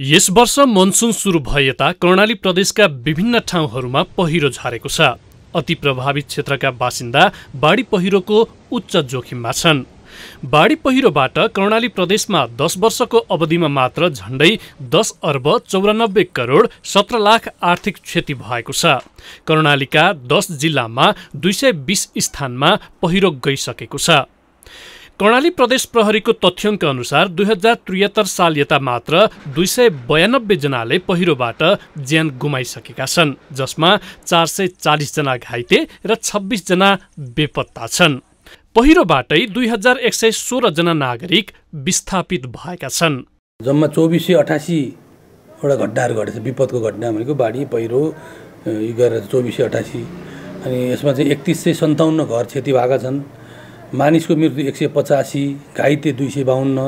यस वर्ष मनसुन सुरु भए यता कर्णाली प्रदेशका विभिन्न ठाउँहरूमा पहिरो झारेको छ अति प्रभावित क्षेत्रका बासिन्दा बाढी पहिरोको उच्च जोखिममा छन् बाढी पहिरोबाट कर्णाली प्रदेशमा दस वर्षको अवधिमा मात्र झण्डै दस अर्ब चौरानब्बे करोड सत्र लाख आर्थिक क्षति भएको छ कर्णालीका दस जिल्लामा दुई सय बिस स्थानमा पहिरो गइसकेको छ कर्णाली प्रदेश प्रहरीको तथ्याङ्क अनुसार दुई हजार त्रिहत्तर साल यता मात्र दुई सय बयानब्बे जनाले पहिरोबाट ज्यान गुमाइसकेका छन् जसमा चार सय चालिसजना घाइते र छब्बिसजना बेपत्ता छन् पहिरोबाटै दुई हजार एक सय सोह्रजना नागरिक विस्थापित भएका छन् जम्मा चौबिस सय अठासीवटा घटनाहरू घटेछ विपदको घटना भनेको बाढी पहिरो गरेर चौबिस सय अठासी अनि यसमा चाहिँ एकतिस सय सन्ताउन्न घर क्षति भएका छन् मानिसको मृत्यु एक सय पचासी घाइते दुई सय बाहन्न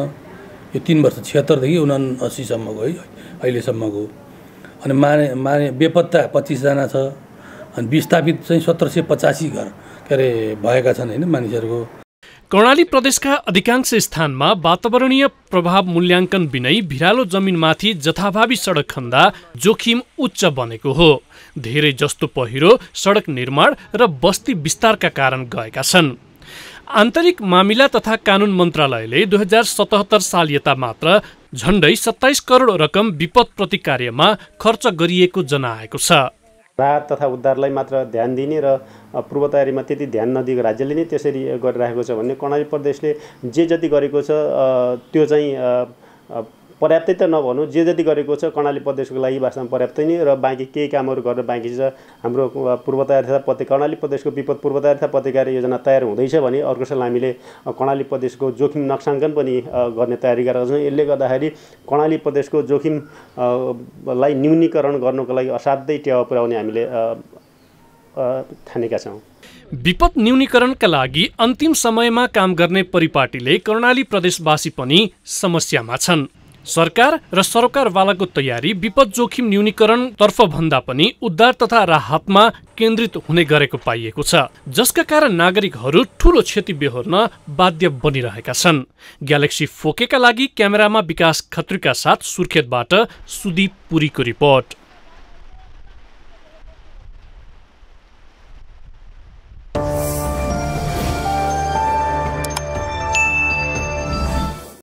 यो तिन वर्ष छिहत्तरदेखि उना असीसम्मको है अहिलेसम्मको अनि माने माने बेपत्ता पच्चिसजना छ अनि विस्थापित चाहिँ सत्र सय पचासी घर के अरे भएका छन् होइन मानिसहरूको कर्णाली प्रदेशका अधिकांश स्थानमा वातावरणीय प्रभाव मूल्याङ्कन बिनै भिरालो जमिनमाथि जथाभावी सडक खन्दा जोखिम उच्च बनेको हो धेरै जस्तो पहिरो सडक निर्माण र बस्ती विस्तारका कारण गएका छन् आन्तरिक मामिला तथा कानुन मन्त्रालयले दुई हजार सतहत्तर साल यता मात्र झन्डै सत्ताइस करोड रकम विपद प्रति कार्यमा खर्च गरिएको जनाएको छ राहत तथा उद्धारलाई मात्र ध्यान दिने र पूर्व तयारीमा त्यति ध्यान नदिएको राज्यले नै त्यसरी गरिराखेको छ भने कर्णाली प्रदेशले जे जति गरेको छ त्यो चाहिँ पर्याप्तै त नभनौँ जे जति गरेको छ कर्णाली प्रदेशको लागि वास्तवमा पर्याप्तै नै र बाँकी केही कामहरू गर्न बाँकी छ हाम्रो तथा पत्य कर्णाली प्रदेशको विपद पूर्वतयार्था पत्रकार योजना तयार हुँदैछ भने अर्को साल हामीले कर्णाली प्रदेशको जोखिम नक्साङ्कन पनि गर्ने तयारी गरेका छौँ यसले गर्दाखेरि कर्णाली प्रदेशको जोखिमलाई न्यूनीकरण गर्नुको लागि असाध्यै टेवा पुर्याउने हामीले ठानेका छौँ विपद न्यूनीकरणका लागि अन्तिम समयमा काम गर्ने परिपाटीले कर्णाली प्रदेशवासी पनि समस्यामा छन् सरकार र सरकारवालाको तयारी विपद जोखिम तर्फ भन्दा पनि उद्धार तथा राहतमा केन्द्रित हुने गरेको पाइएको छ जसका कारण नागरिकहरू ठूलो क्षति बेहोर्न बाध्य बनिरहेका छन् ग्यालेक्सी फोकेका लागि क्यामेरामा विकास खत्रीका साथ सुर्खेतबाट सुदीप पुरीको रिपोर्ट